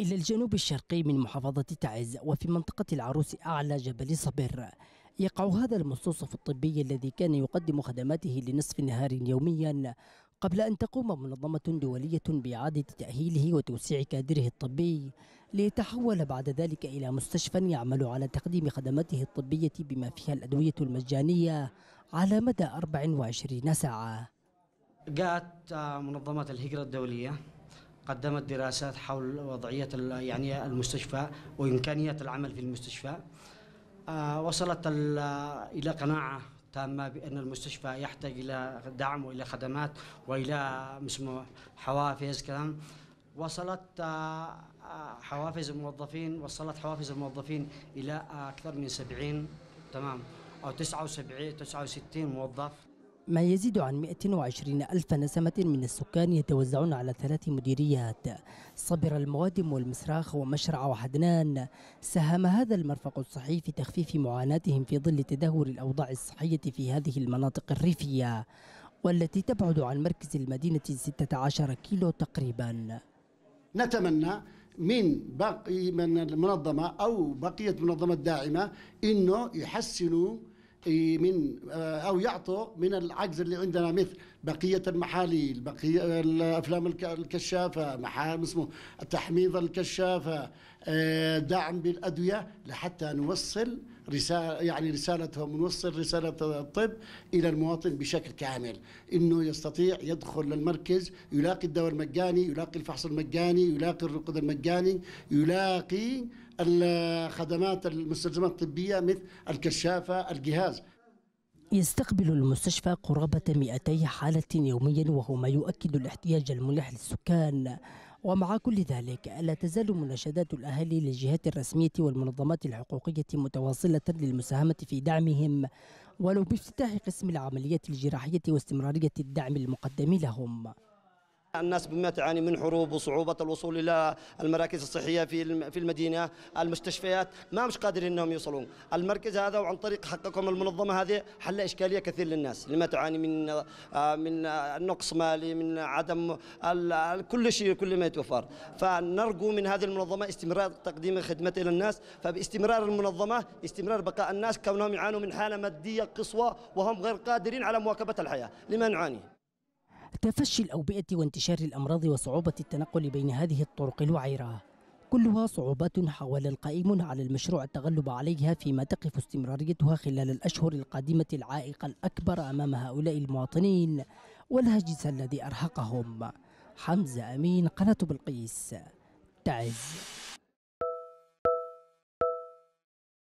إلى الجنوب الشرقي من محافظة تعز وفي منطقة العروس أعلى جبل صبر يقع هذا المستوصف الطبي الذي كان يقدم خدماته لنصف نهار يوميا قبل أن تقوم منظمة دولية بإعادة تأهيله وتوسيع كادره الطبي ليتحول بعد ذلك إلى مستشفى يعمل على تقديم خدماته الطبية بما فيها الأدوية المجانية على مدى 24 ساعة جاءت منظمة الهجرة الدولية قدمت دراسات حول وضعية يعني المستشفى وإمكانية العمل في المستشفى آه، وصلت إلى قناعة تامة بأن المستشفى يحتاج إلى دعم وإلى خدمات وإلى اسمه حوافز كلام وصلت آه، آه، حوافز الموظفين وصلت حوافز الموظفين إلى أكثر من 70 تمام أو 79 69 موظف ما يزيد عن 120 ألف نسمة من السكان يتوزعون على ثلاث مديريات صبر الموادم والمسراخ ومشرع وحدنان ساهم هذا المرفق الصحي في تخفيف معاناتهم في ظل تدهور الأوضاع الصحية في هذه المناطق الريفية والتي تبعد عن مركز المدينة 16 كيلو تقريبا نتمنى من باقي من المنظمة أو بقية منظمة داعمة أنه يحسنوا من آه، او يعطوا من العجز اللي عندنا مثل بقيه المحاليل بقيه الافلام الكشافه محام اسمه تحميض الكشافه آه، دعم بالادويه لحتى نوصل رسالة يعني رسالتهم نوصل رسالة الطب إلى المواطن بشكل كامل إنه يستطيع يدخل للمركز يلاقي الدواء المجاني يلاقي الفحص المجاني يلاقي الركود المجاني يلاقي الخدمات المستلزمات الطبية مثل الكشافة الجهاز يستقبل المستشفى قرابة 200 حالة يوميا وهو ما يؤكد الاحتياج الملح للسكان ومع كل ذلك لا تزال مناشدات الأهالي للجهات الرسمية والمنظمات الحقوقية متواصلة للمساهمة في دعمهم ولو بافتتاح قسم العمليات الجراحية واستمرارية الدعم المقدم لهم الناس بما تعاني من حروب وصعوبة الوصول إلى المراكز الصحية في في المدينة المستشفيات ما مش قادرين أنهم يوصلون المركز هذا وعن طريق حقكم المنظمة هذه حل إشكالية كثير للناس لما تعاني من آه، من نقص مالي من عدم كل شيء كل ما يتوفر فنرجو من هذه المنظمة استمرار تقديم خدمة إلى الناس فباستمرار المنظمة استمرار بقاء الناس كونهم يعانوا من حالة مادية قصوى وهم غير قادرين على مواكبة الحياة لما نعاني تفشي الأوبئة وانتشار الأمراض وصعوبة التنقل بين هذه الطرق الوعرة كلها صعوبات حاول القائم على المشروع التغلب عليها فيما تقف استمراريتها خلال الأشهر القادمة العائق الأكبر أمام هؤلاء المواطنين والهجس الذي أرهقهم حمزة أمين قناة بلقيس تعز